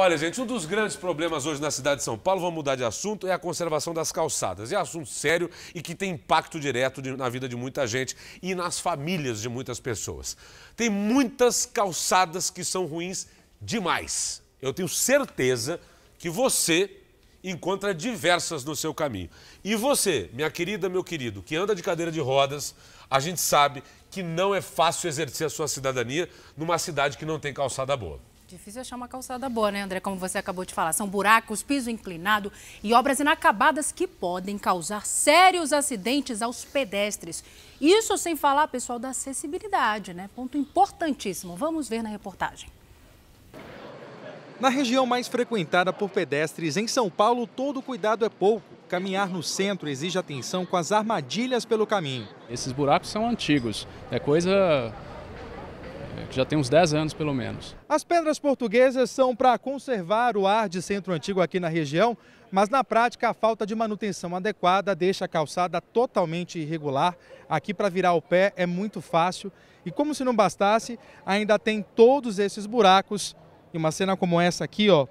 Olha, gente, um dos grandes problemas hoje na cidade de São Paulo, vamos mudar de assunto, é a conservação das calçadas. É assunto sério e que tem impacto direto de, na vida de muita gente e nas famílias de muitas pessoas. Tem muitas calçadas que são ruins demais. Eu tenho certeza que você encontra diversas no seu caminho. E você, minha querida, meu querido, que anda de cadeira de rodas, a gente sabe que não é fácil exercer a sua cidadania numa cidade que não tem calçada boa. Difícil achar uma calçada boa, né, André? Como você acabou de falar. São buracos, piso inclinado e obras inacabadas que podem causar sérios acidentes aos pedestres. Isso sem falar, pessoal, da acessibilidade, né? Ponto importantíssimo. Vamos ver na reportagem. Na região mais frequentada por pedestres em São Paulo, todo cuidado é pouco. Caminhar no centro exige atenção com as armadilhas pelo caminho. Esses buracos são antigos, é coisa que é, já tem uns 10 anos pelo menos. As pedras portuguesas são para conservar o ar de centro antigo aqui na região, mas na prática a falta de manutenção adequada deixa a calçada totalmente irregular. Aqui para virar o pé é muito fácil e como se não bastasse, ainda tem todos esses buracos e uma cena como essa aqui, ó,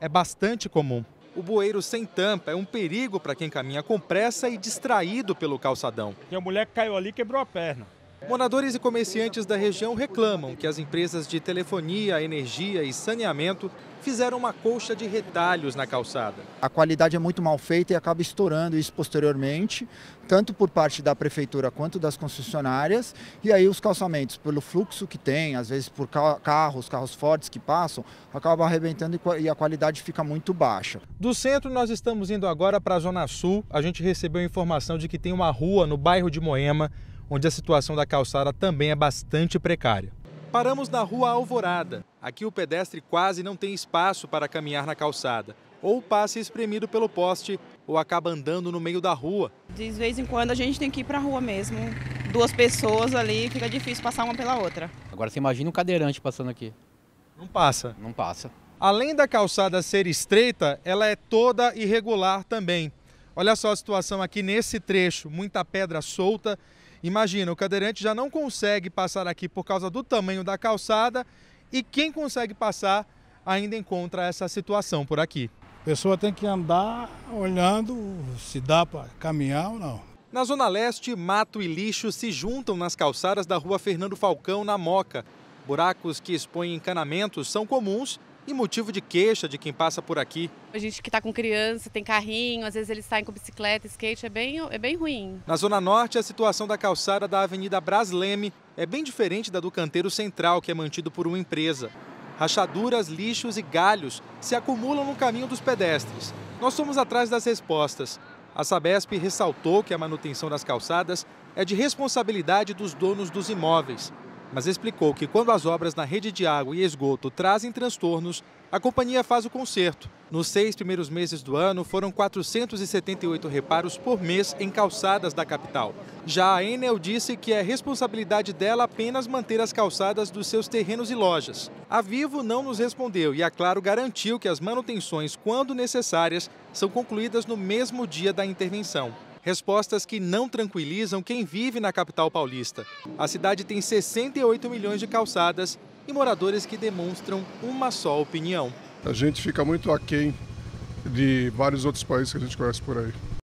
é bastante comum. O bueiro sem tampa é um perigo para quem caminha com pressa e distraído pelo calçadão. Tem uma mulher que caiu ali e quebrou a perna. Moradores e comerciantes da região reclamam que as empresas de telefonia, energia e saneamento fizeram uma colcha de retalhos na calçada. A qualidade é muito mal feita e acaba estourando isso posteriormente, tanto por parte da prefeitura quanto das concessionárias. E aí os calçamentos, pelo fluxo que tem, às vezes por carros, carros fortes que passam, acabam arrebentando e a qualidade fica muito baixa. Do centro nós estamos indo agora para a Zona Sul. A gente recebeu informação de que tem uma rua no bairro de Moema onde a situação da calçada também é bastante precária. Paramos na Rua Alvorada. Aqui o pedestre quase não tem espaço para caminhar na calçada. Ou passa espremido pelo poste ou acaba andando no meio da rua. De vez em quando a gente tem que ir para a rua mesmo. Duas pessoas ali, fica difícil passar uma pela outra. Agora você imagina um cadeirante passando aqui. Não passa? Não passa. Além da calçada ser estreita, ela é toda irregular também. Olha só a situação aqui nesse trecho, muita pedra solta Imagina, o cadeirante já não consegue passar aqui por causa do tamanho da calçada e quem consegue passar ainda encontra essa situação por aqui. A pessoa tem que andar olhando se dá para caminhar ou não. Na Zona Leste, mato e lixo se juntam nas calçadas da rua Fernando Falcão, na Moca. Buracos que expõem encanamentos são comuns e motivo de queixa de quem passa por aqui. A gente que está com criança, tem carrinho, às vezes eles saem com bicicleta, skate, é bem, é bem ruim. Na Zona Norte, a situação da calçada da Avenida Brasleme é bem diferente da do canteiro central, que é mantido por uma empresa. Rachaduras, lixos e galhos se acumulam no caminho dos pedestres. Nós somos atrás das respostas. A Sabesp ressaltou que a manutenção das calçadas é de responsabilidade dos donos dos imóveis mas explicou que quando as obras na rede de água e esgoto trazem transtornos, a companhia faz o conserto. Nos seis primeiros meses do ano, foram 478 reparos por mês em calçadas da capital. Já a Enel disse que é responsabilidade dela apenas manter as calçadas dos seus terrenos e lojas. A Vivo não nos respondeu e a é Claro garantiu que as manutenções, quando necessárias, são concluídas no mesmo dia da intervenção. Respostas que não tranquilizam quem vive na capital paulista. A cidade tem 68 milhões de calçadas e moradores que demonstram uma só opinião. A gente fica muito aquém de vários outros países que a gente conhece por aí.